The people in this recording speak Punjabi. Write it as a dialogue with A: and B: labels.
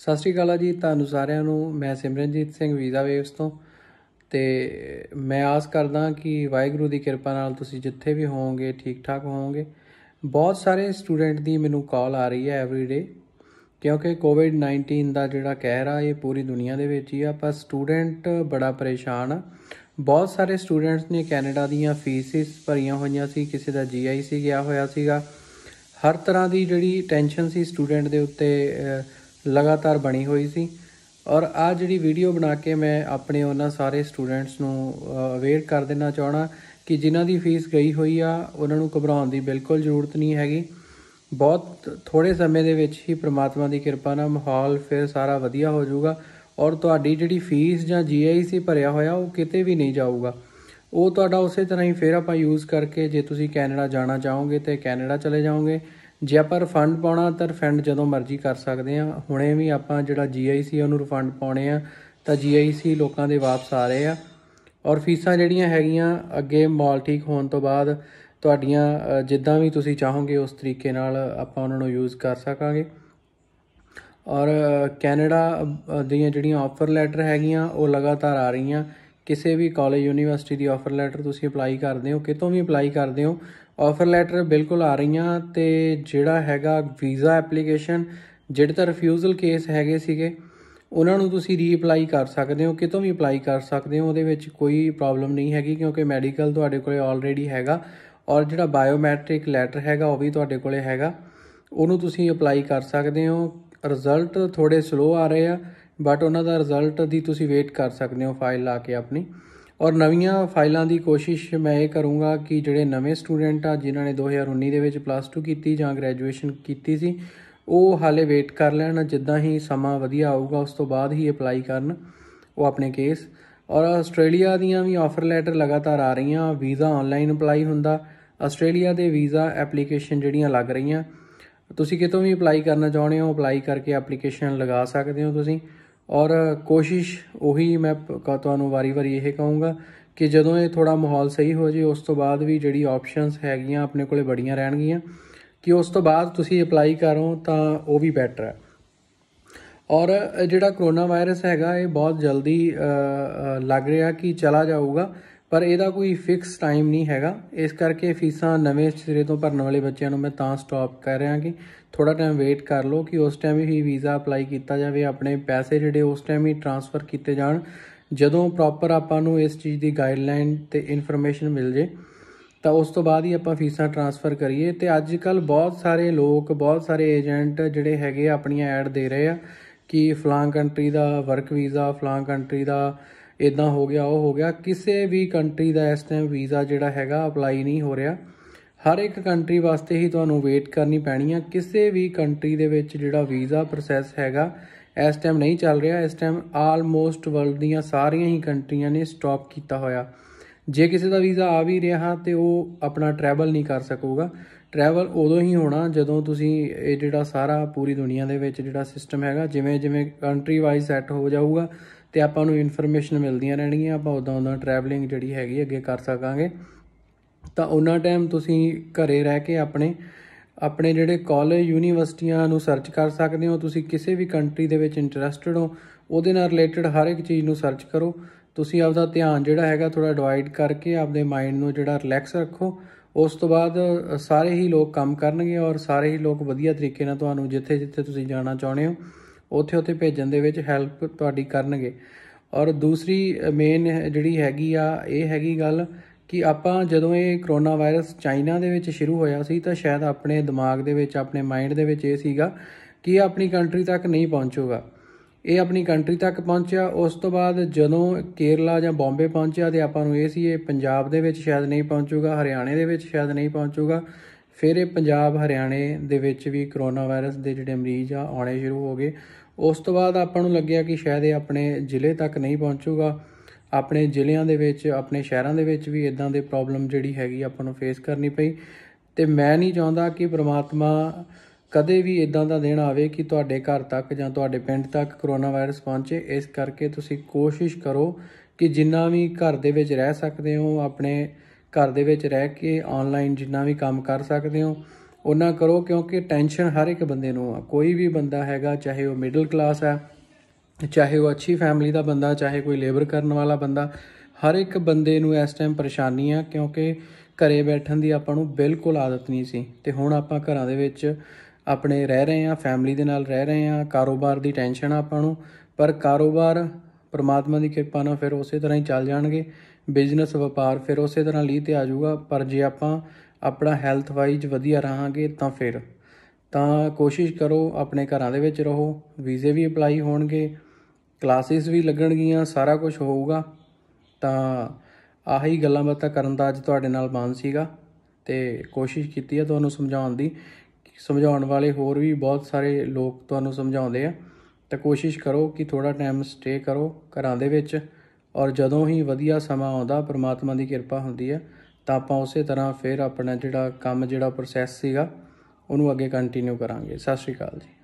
A: ਸਤਿ ਸ਼੍ਰੀ ਅਕਾਲ ਜੀ ਤੁਹਾਨੂੰ ਸਾਰਿਆਂ ਨੂੰ ਮੈਂ ਸਿਮਰਨਜੀਤ ਸਿੰਘ ਵੀਜ਼ਾ ਵੇਵਸ ਤੋਂ ਤੇ ਮੈਂ ਆਸ ਕਰਦਾ ਕਿ ਵਾਹਿਗੁਰੂ ਦੀ ਕਿਰਪਾ ਨਾਲ ਤੁਸੀਂ ਜਿੱਥੇ ਵੀ ਹੋਵੋਗੇ ਠੀਕ ਠਾਕ ਹੋਵੋਗੇ ਬਹੁਤ ਸਾਰੇ ਸਟੂਡੈਂਟ ਦੀ ਮੈਨੂੰ ਕਾਲ ਆ ਰਹੀ ਹੈ ਐਵਰੀਡੇ ਕਿਉਂਕਿ ਕੋਵਿਡ-19 ਦਾ ਜਿਹੜਾ ਆ ਇਹ ਪੂਰੀ ਦੁਨੀਆ ਦੇ ਵਿੱਚ ਹੀ ਆ ਪਰ ਸਟੂਡੈਂਟ ਬੜਾ ਪਰੇਸ਼ਾਨ ਆ ਬਹੁਤ ਸਾਰੇ ਸਟੂਡੈਂਟਸ ਨੇ ਕੈਨੇਡਾ ਦੀਆਂ ਫੀਸਿਸ ਭਰੀਆਂ ਹੋਈਆਂ ਸੀ ਕਿਸੇ ਦਾ ਜੀਆਈਸੀ ਗਿਆ ਹੋਇਆ ਸੀਗਾ ਹਰ ਤਰ੍ਹਾਂ ਦੀ ਜਿਹੜੀ ਟੈਨਸ਼ਨ ਸੀ ਸਟੂਡੈਂਟ ਦੇ ਉੱਤੇ ਲਗਾਤਾਰ ਬਣੀ ਹੋਈ ਸੀ ਔਰ ਆ ਜਿਹੜੀ ਵੀਡੀਓ ਬਣਾ ਕੇ ਮੈਂ ਆਪਣੇ ਉਹਨਾਂ ਸਾਰੇ ਸਟੂਡੈਂਟਸ ਨੂੰ ਅਵੇਅਰ ਕਰ ਦੇਣਾ ਚਾਹਣਾ ਕਿ ਜਿਨ੍ਹਾਂ ਦੀ ਫੀਸ ਗਈ ਹੋਈ ਆ ਉਹਨਾਂ ਨੂੰ ਘਬਰਾਉਣ ਦੀ ਬਿਲਕੁਲ ਜ਼ਰੂਰਤ ਨਹੀਂ ਹੈਗੀ ਬਹੁਤ ਥੋੜੇ ਸਮੇਂ ਦੇ ਵਿੱਚ ਹੀ ਪ੍ਰਮਾਤਮਾ ਦੀ ਕਿਰਪਾ ਨਾਲ ਮਾਹੌਲ ਫਿਰ ਸਾਰਾ ਵਧੀਆ ਹੋ ਜਾਊਗਾ ਔਰ ਤੁਹਾਡੀ ਜਿਹੜੀ ਫੀਸ ਜਾਂ ਜੀਆਈਸੀ ਭਰਿਆ ਹੋਇਆ ਉਹ ਕਿਤੇ ਵੀ ਨਹੀਂ ਜਾਊਗਾ ਉਹ ਤੁਹਾਡਾ ਉਸੇ ਤਰ੍ਹਾਂ ਹੀ ਫੇਰ ਆਪਾਂ ਯੂਜ਼ ਕਰਕੇ ਜੇ ਤੁਸੀਂ ਕੈਨੇਡਾ ਜਾਣਾ ਚਾਹੋਗੇ ਤੇ ਕੈਨੇਡਾ ਚਲੇ ਜਾਓਗੇ ਜੇ ਆਪਾਂ ਰਿਫੰਡ ਪਾਉਣਾ ਤਾਂ ਰਿਫੰਡ ਜਦੋਂ ਮਰਜ਼ੀ ਕਰ ਸਕਦੇ ਆ ਹੁਣੇ ਵੀ ਆਪਾਂ ਜਿਹੜਾ ਜੀਆਈਸੀ ਉਹਨੂੰ ਰਿਫੰਡ ਪਾਉਣੇ ਆ ਤਾਂ ਜੀਆਈਸੀ ਲੋਕਾਂ ਦੇ ਵਾਪਸ ਆ ਰਹੇ ਆ ਔਰ ਫੀਸਾਂ ਜਿਹੜੀਆਂ ਹੈਗੀਆਂ ਅੱਗੇ ਮਾਲ ਠੀਕ ਹੋਣ ਤੋਂ ਬਾਅਦ ਤੁਹਾਡੀਆਂ ਜਿੱਦਾਂ ਵੀ ਤੁਸੀਂ ਚਾਹੋਗੇ ਉਸ ਤਰੀਕੇ ਨਾਲ ਆਪਾਂ ਉਹਨਾਂ ਨੂੰ ਯੂਜ਼ ਕਰ ਸਕਾਂਗੇ ਔਰ ਕੈਨੇਡਾ ਦੀਆਂ ਜਿਹੜੀਆਂ ਆਫਰ ਲੈਟਰ ਹੈਗੀਆਂ ਉਹ ਲਗਾਤਾਰ ਆ ਰਹੀਆਂ ਕਿਸੇ ਵੀ ਕਾਲਜ ਯੂਨੀਵਰਸਿਟੀ ਦੀ ਆਫਰ ਲੈਟਰ ਤੁਸੀਂ ਅਪਲਾਈ ਕਰਦੇ ਹੋ ਕਿਤੋਂ ਵੀ ਅਪਲਾਈ ਕਰਦੇ ਹੋ ਆਫਰ ਲੈਟਰ ਬਿਲਕੁਲ ਆ ਰਹੀਆਂ ਤੇ ਜਿਹੜਾ ਹੈਗਾ ਵੀਜ਼ਾ ਐਪਲੀਕੇਸ਼ਨ ਜਿਹੜੇ ਤਾਂ ਰਿਫਿਊਜ਼ਲ ਕੇਸ ਹੈਗੇ ਸੀਗੇ ਉਹਨਾਂ ਨੂੰ ਤੁਸੀਂ ਰੀਅਪਲਾਈ ਕਰ ਸਕਦੇ ਹੋ ਕਿਤੋਂ ਵੀ ਅਪਲਾਈ ਕਰ ਸਕਦੇ ਹੋ ਉਹਦੇ ਵਿੱਚ ਕੋਈ ਪ੍ਰੋਬਲਮ ਨਹੀਂ ਹੈਗੀ ਕਿਉਂਕਿ ਮੈਡੀਕਲ ਤੁਹਾਡੇ ਕੋਲੇ ਆਲਰੇਡੀ ਹੈਗਾ ਔਰ ਜਿਹੜਾ ਬਾਇਓਮੈਟ੍ਰਿਕ ਲੈਟਰ ਹੈਗਾ ਉਹ ਵੀ ਤੁਹਾਡੇ ਕੋਲੇ ਹੈਗਾ ਉਹਨੂੰ ਤੁਸੀਂ ਅਪਲਾਈ ਕਰ ਸਕਦੇ ਹੋ ਰਿਜ਼ਲਟ ਥੋੜੇ ਸਲੋ ਆ ਰਹੇ ਆ ਬਟ ਉਹਨਾਂ ਦਾ ਰਿਜ਼ਲਟ ਦੀ ਤੁਸੀਂ ਵੇਟ ਕਰ ਸਕਦੇ ਹੋ ਫਾਈਲ ਲਾ ਕੇ ਆਪਣੀ ਔਰ ਨਵੀਆਂ ਫਾਈਲਾਂ ਦੀ ਕੋਸ਼ਿਸ਼ ਮੈਂ ਇਹ ਕਰੂੰਗਾ ਕਿ ਜਿਹੜੇ ਨਵੇਂ ਸਟੂਡੈਂਟ ਆ ਜਿਨ੍ਹਾਂ ਨੇ 2019 ਦੇ ਵਿੱਚ ਪਲੱਸ 2 ਕੀਤੀ ਜਾਂ ਗ੍ਰੈਜੂਏਸ਼ਨ ਕੀਤੀ ਸੀ ਉਹ ਹਾਲੇ ਵੇਟ ਕਰ ਲੈਣ ਜਿੱਦਾਂ ਹੀ ਸਮਾਂ ਵਧੀਆ ਆਊਗਾ ਉਸ ਤੋਂ ਬਾਅਦ ਹੀ ਅਪਲਾਈ ਕਰਨ ਉਹ ਆਪਣੇ ਕੇਸ ਔਰ ਆਸਟ੍ਰੇਲੀਆ ਦੀਆਂ ਵੀ ਆਫਰ ਲੈਟਰ ਲਗਾਤਾਰ ਆ ਰਹੀਆਂ ਵੀਜ਼ਾ ਆਨਲਾਈਨ ਅਪਲਾਈ ਹੁੰਦਾ ਆਸਟ੍ਰੇਲੀਆ ਦੇ ਵੀਜ਼ਾ ਐਪਲੀਕੇਸ਼ਨ ਜਿਹੜੀਆਂ ਲੱਗ ਰਹੀਆਂ ਤੁਸੀਂ ਕਿਤੋਂ ਵੀ ਅਪਲਾਈ ਕਰਨਾ ਚਾਹੁੰਦੇ ਹੋ ਅਪਲਾਈ ਕਰਕੇ ਐਪਲੀਕੇਸ਼ਨ ਲਗਾ ਸਕਦੇ ਹੋ ਤੁਸੀਂ ਔਰ ਕੋਸ਼ਿਸ਼ ਉਹੀ ਮੈਂ ਤੁਹਾਨੂੰ ਵਾਰੀ-ਵਾਰੀ ਇਹ ਕਹੂੰਗਾ ਕਿ ਜਦੋਂ ਇਹ ਥੋੜਾ ਮਾਹੌਲ ਸਹੀ ਹੋ ਜੇ ਉਸ ਤੋਂ ਬਾਅਦ ਵੀ ਜਿਹੜੀ ਆਪਸ਼ਨਸ ਹੈਗੀਆਂ ਆਪਣੇ ਕੋਲੇ ਬੜੀਆਂ ਰਹਿਣਗੀਆਂ ਕਿ ਉਸ ਤੋਂ ਬਾਅਦ ਤੁਸੀਂ ਅਪਲਾਈ ਕਰੋ ਤਾਂ ਉਹ ਵੀ ਬੈਟਰ ਹੈ ਔਰ ਜਿਹੜਾ ਕਰੋਨਾ ਵਾਇਰਸ ਹੈਗਾ ਇਹ ਬਹੁਤ ਜਲਦੀ ਲੱਗ ਰਿਹਾ ਕਿ ਚਲਾ ਜਾਊਗਾ ਪਰ ਇਹਦਾ ਕੋਈ ਫਿਕਸ ਟਾਈਮ ਨਹੀਂ ਹੈਗਾ ਇਸ ਕਰਕੇ ਫੀਸਾਂ ਨਵੇਂ ਸਿਰੇ ਤੋਂ ਭਰਨ ਵਾਲੇ ਬੱਚਿਆਂ ਨੂੰ ਮੈਂ ਤਾਂ ਸਟਾਪ ਕਰ ਰਿਹਾ ਕਿ ਥੋੜਾ ਟਾਈਮ ਵੇਟ ਕਰ ਲਓ ਕਿ ਉਸ ਟਾਈਮ ਹੀ ਵੀਜ਼ਾ ਅਪਲਾਈ ਕੀਤਾ ਜਾਵੇ ਆਪਣੇ ਪੈਸੇ ਜਿਹੜੇ ਉਸ ਟਾਈਮ ਹੀ ਟ੍ਰਾਂਸਫਰ ਕੀਤੇ ਜਾਣ ਜਦੋਂ ਪ੍ਰੋਪਰ ਆਪਾਂ ਨੂੰ ਇਸ ਚੀਜ਼ ਦੀ ਗਾਈਡਲਾਈਨ ਤੇ ਇਨਫੋਰਮੇਸ਼ਨ ਮਿਲ ਜੇ ਤਾਂ ਉਸ ਤੋਂ ਬਾਅਦ ਹੀ ਆਪਾਂ ਫੀਸਾਂ ਟ੍ਰਾਂਸਫਰ ਕਰੀਏ ਤੇ ਅੱਜ ਕੱਲ ਬਹੁਤ ਸਾਰੇ ਲੋਕ ਬਹੁਤ ਸਾਰੇ ਏਜੰਟ ਜਿਹੜੇ ਹੈਗੇ ਆਪਣੀਆਂ ਐਡ ਦੇ ਰਹੇ ਆ ਕਿ ਫਲਾਂ ਕੰਟਰੀ ਦਾ ਵਰਕ ਵੀਜ਼ਾ ਫਲਾਂ ਕੰਟਰੀ ਦਾ ਇਦਾਂ ਹੋ ਗਿਆ ਉਹ ਹੋ ਗਿਆ ਕਿਸੇ ਵੀ ਕੰਟਰੀ ਦਾ ਇਸ ਟਾਈਮ ਵੀਜ਼ਾ ਜਿਹੜਾ ਹੈਗਾ ਅਪਲਾਈ ਨਹੀਂ ਹੋ ਰਿਹਾ ਹਰ ਇੱਕ ਕੰਟਰੀ ਵਾਸਤੇ ਹੀ ਤੁਹਾਨੂੰ ਵੇਟ ਕਰਨੀ ਪੈਣੀ ਆ ਕਿਸੇ ਵੀ ਕੰਟਰੀ ਦੇ ਵਿੱਚ ਜਿਹੜਾ ਵੀਜ਼ਾ ਪ੍ਰੋਸੈਸ ਹੈਗਾ ਇਸ ਟਾਈਮ ਨਹੀਂ ਚੱਲ ਰਿਹਾ ਇਸ ਟਾਈਮ ਆਲਮੋਸਟ ਵਰਲਡ ਦੀਆਂ ਸਾਰੀਆਂ ਹੀ ਕੰਟਰੀਆਂ ਨੇ ਸਟਾਪ ਕੀਤਾ ਹੋਇਆ ਜੇ ਕਿਸੇ ਦਾ ਵੀਜ਼ਾ ਆ ਵੀ ਰਿਹਾ ਤੇ ਉਹ ਆਪਣਾ ਟਰੈਵਲ ਨਹੀਂ ਕਰ ਸਕੂਗਾ ਟਰੈਵਲ ਉਦੋਂ ਹੀ ਹੋਣਾ ਜਦੋਂ ਤੁਸੀਂ ਇਹ ਜਿਹੜਾ ਸਾਰਾ ਪੂਰੀ ਦੁਨੀਆ ਦੇ ਵਿੱਚ ਜਿਹੜਾ ਸਿਸਟਮ ਹੈਗਾ ਜਿਵੇਂ ਜਿਵੇਂ ਕੰਟਰੀ ਵਾਈਜ਼ ਸੈੱਟ ਹੋ ਜਾਊਗਾ ਤੇ ਆਪਾਂ ਨੂੰ ਇਨਫੋਰਮੇਸ਼ਨ ਮਿਲਦੀਆਂ ਰਹਿਣਗੀਆਂ ਆਪਾਂ ਉਦੋਂ ਉਦੋਂ ਟਰੈਵਲਿੰਗ ਜਿਹੜੀ ਹੈਗੀ ਅੱਗੇ ਕਰ ਸਕਾਂਗੇ ਤਾਂ ਉਹਨਾਂ ਟਾਈਮ ਤੁਸੀਂ ਘਰੇ ਰਹਿ ਕੇ ਆਪਣੇ ਆਪਣੇ ਜਿਹੜੇ ਕਾਲਜ ਯੂਨੀਵਰਸਿਟੀਆਂ ਨੂੰ ਸਰਚ ਕਰ ਸਕਦੇ ਹੋ ਤੁਸੀਂ ਕਿਸੇ ਵੀ ਕੰਟਰੀ ਦੇ ਵਿੱਚ ਇੰਟਰਸਟਿਡ ਹੋ ਉਹਦੇ ਨਾਲ ਰਿਲੇਟਡ ਹਰ ਇੱਕ ਚੀਜ਼ ਨੂੰ ਸਰਚ ਕਰੋ ਤੁਸੀਂ ਆਪਦਾ ਧਿਆਨ ਜਿਹੜਾ ਹੈਗਾ ਥੋੜਾ ਡਿਵਾਈਡ ਕਰਕੇ ਆਪਦੇ ਮਾਈਂਡ ਨੂੰ ਜਿਹੜਾ ਰਿਲੈਕਸ ਰੱਖੋ ਉਸ ਤੋਂ ਬਾਅਦ ਸਾਰੇ ਹੀ ਲੋਕ ਕੰਮ ਕਰਨਗੇ ਔਰ ਸਾਰੇ ਹੀ ਲੋਕ ਵਧੀਆ ਤਰੀਕੇ ਨਾਲ ਤੁਹਾਨੂੰ ਜਿੱਥੇ ਜਿੱਥੇ ਤੁਸੀਂ ਜਾਣਾ ਚਾਹੁੰਦੇ ਹੋ ਉੱਥੇ ਉੱਥੇ ਭੇਜਣ ਦੇ ਵਿੱਚ ਹੈਲਪ ਤੁਹਾਡੀ ਕਰਨਗੇ ਔਰ ਦੂਸਰੀ ਮੇਨ ਜਿਹੜੀ ਹੈਗੀ ਆ ਇਹ ਹੈਗੀ ਗੱਲ ਕਿ ਆਪਾਂ ਜਦੋਂ ਇਹ ਕਰੋਨਾ ਵਾਇਰਸ ਚਾਈਨਾ ਦੇ ਵਿੱਚ ਸ਼ੁਰੂ ਹੋਇਆ ਸੀ ਤਾਂ ਸ਼ਾਇਦ ਆਪਣੇ ਦਿਮਾਗ ਦੇ ਵਿੱਚ ਆਪਣੇ ਮਾਈਂਡ ਦੇ ਵਿੱਚ ਇਹ ਸੀਗਾ ਕਿ ਇਹ ਆਪਣੀ ਕੰਟਰੀ ਤੱਕ ਨਹੀਂ ਪਹੁੰਚੂਗਾ ਇਹ ਆਪਣੀ ਕੰਟਰੀ ਤੱਕ ਪਹੁੰਚਿਆ ਉਸ ਤੋਂ ਬਾਅਦ ਜਦੋਂ ਕੇਰਲਾ ਜਾਂ ਬੰਬੇ ਪਹੁੰਚਿਆ ਤੇ ਆਪਾਂ ਨੂੰ ਇਹ ਸੀ ਇਹ ਪੰਜਾਬ ਦੇ ਵਿੱਚ ਸ਼ਾਇਦ ਨਹੀਂ ਪਹੁੰਚੂਗਾ ਹਰਿਆਣੇ ਦੇ ਵਿੱਚ ਸ਼ਾਇਦ ਨਹੀਂ ਪਹੁੰਚੂਗਾ ਫਿਰ ਇਹ ਪੰਜਾਬ ਹਰਿਆਣੇ ਦੇ ਵਿੱਚ ਵੀ ਕਰੋਨਾ ਵਾਇਰਸ ਦੇ ਜਿਹੜੇ ਮਰੀਜ਼ ਆ ਆਉਣੇ ਸ਼ੁਰੂ ਹੋ ਗਏ ਉਸ ਤੋਂ ਬਾਅਦ ਆਪਾਂ ਨੂੰ ਲੱਗਿਆ ਕਿ ਸ਼ਾਇਦ ਇਹ ਆਪਣੇ ਜ਼ਿਲ੍ਹੇ ਤੱਕ ਨਹੀਂ ਪਹੁੰਚੂਗਾ ਆਪਣੇ ਜ਼ਿਲ੍ਹਿਆਂ ਦੇ ਵਿੱਚ ਆਪਣੇ ਸ਼ਹਿਰਾਂ ਦੇ ਵਿੱਚ ਵੀ ਇਦਾਂ ਦੇ ਪ੍ਰੋਬਲਮ ਜਿਹੜੀ ਹੈਗੀ ਆਪਾਂ ਨੂੰ ਫੇਸ ਕਰਨੀ ਪਈ ਤੇ ਮੈਂ ਨਹੀਂ ਚਾਹੁੰਦਾ ਕਿ ਪ੍ਰਮਾਤਮਾ ਕਦੇ ਵੀ ਇਦਾਂ ਦਾ ਦਿਨ ਆਵੇ ਕਿ ਤੁਹਾਡੇ ਘਰ ਤੱਕ ਜਾਂ ਤੁਹਾਡੇ ਪਿੰਡ ਤੱਕ ਕਰੋਨਾ ਵਾਇਰਸ ਪਹੁੰਚੇ ਇਸ ਕਰਕੇ ਤੁਸੀਂ ਕੋਸ਼ਿਸ਼ ਕਰੋ ਕਿ ਜਿੰਨਾ ਵੀ ਘਰ ਦੇ ਵਿੱਚ ਰਹਿ ਸਕਦੇ ਹੋ ਆਪਣੇ ਘਰ ਦੇ ਵਿੱਚ ਰਹਿ ਕੇ ਆਨਲਾਈਨ ਜਿੰਨਾ ਵੀ ਕੰਮ ਕਰ ਸਕਦੇ ਹੋ ਉਹਨਾਂ ਕਰੋ ਕਿਉਂਕਿ ਟੈਨਸ਼ਨ ਹਰ ਇੱਕ ਬੰਦੇ ਨੂੰ ਆ ਕੋਈ ਵੀ ਬੰਦਾ ਹੈਗਾ ਚਾਹੇ ਉਹ ਮਿਡਲ ਕਲਾਸ ਹੈ ਚਾਹੇ ਉਹ ਅੱਛੀ ਫੈਮਿਲੀ ਦਾ ਬੰਦਾ ਚਾਹੇ ਕੋਈ ਲੇਬਰ ਕਰਨ ਵਾਲਾ ਬੰਦਾ ਹਰ ਇੱਕ ਬੰਦੇ ਨੂੰ ਇਸ ਟਾਈਮ ਪਰੇਸ਼ਾਨੀ ਆ ਕਿਉਂਕਿ ਘਰੇ ਬੈਠਣ ਦੀ ਆਪਾਂ ਨੂੰ ਬਿਲਕੁਲ ਆਦਤ ਨਹੀਂ ਸੀ ਤੇ ਹੁਣ ਆਪਾਂ ਘਰਾਂ ਦੇ ਵਿੱਚ ਆਪਣੇ ਰਹਿ ਰਹੇ ਆ ਫੈਮਿਲੀ ਦੇ ਨਾਲ ਰਹਿ ਰਹੇ ਆ ਕਾਰੋਬਾਰ ਦੀ ਟੈਨਸ਼ਨ ਆ ਆਪਾਂ ਨੂੰ ਪਰ ਕਾਰੋਬਾਰ ਪਰਮਾਤਮਾ ਦੀ ਕਿਰਪਾ ਨਾਲ ਫਿਰ ਉਸੇ ਤਰ੍ਹਾਂ ਹੀ ਚੱਲ ਜਾਣਗੇ ਬਿਜ਼ਨਸ ਵਪਾਰ ਫਿਰ ਉਸੇ ਤਰ੍ਹਾਂ ਲਈ ਤੇ ਆ ਜਾਊਗਾ ਪਰ ਜੇ ਆਪਾਂ ਆਪਣਾ ਹੈਲਥ ਵਾਈਜ਼ ਵਧੀਆ ਰਹਾਂਗੇ ਤਾਂ ਫਿਰ ਤਾਂ ਕੋਸ਼ਿਸ਼ ਕਰੋ ਆਪਣੇ ਘਰਾਂ ਦੇ ਵਿੱਚ ਰਹੋ ਵੀਜ਼ੇ ਵੀ ਅਪਲਾਈ ਹੋਣਗੇ ਕਲਾਸਿਸ ਵੀ ਲੱਗਣਗੀਆਂ ਸਾਰਾ ਕੁਝ ਹੋਊਗਾ ਤਾਂ ਆਹੀ ਗੱਲਾਂ ਬਾਤਾਂ ਕਰਨ ਦਾ ਅੱਜ ਤੁਹਾਡੇ ਨਾਲ ਮਨ ਸੀਗਾ ਤੇ ਕੋਸ਼ਿਸ਼ ਕੀਤੀ ਹੈ ਤੁਹਾਨੂੰ ਸਮਝਾਉਣ ਦੀ ਸਮਝਾਉਣ ਵਾਲੇ ਹੋਰ ਵੀ ਬਹੁਤ ਸਾਰੇ ਲੋਕ ਤੁਹਾਨੂੰ ਸਮਝਾਉਂਦੇ ਆ ਤਾਂ ਕੋਸ਼ਿਸ਼ ਕਰੋ ਕਿ ਥੋੜਾ ਟਾਈਮ ਸਟੇ ਕਰੋ ਘਰਾਂ ਦੇ ਵਿੱਚ ਔਰ ਜਦੋਂ ਹੀ ਵਧੀਆ ਸਮਾਂ ਆਉਂਦਾ ਪ੍ਰਮਾਤਮਾ ਦੀ ਕਿਰਪਾ ਹੁੰਦੀ ਹੈ ਤਾਂ ਆਪਾਂ ਉਸੇ ਤਰ੍ਹਾਂ ਫਿਰ ਆਪਣਾ ਜਿਹੜਾ ਕੰਮ ਜਿਹੜਾ ਪ੍ਰੋਸੈਸ ਸੀਗਾ ਉਹਨੂੰ ਅੱਗੇ ਕੰਟੀਨਿਊ ਕਰਾਂਗੇ ਸਤਿ ਸ਼੍ਰੀ ਅਕਾਲ ਜੀ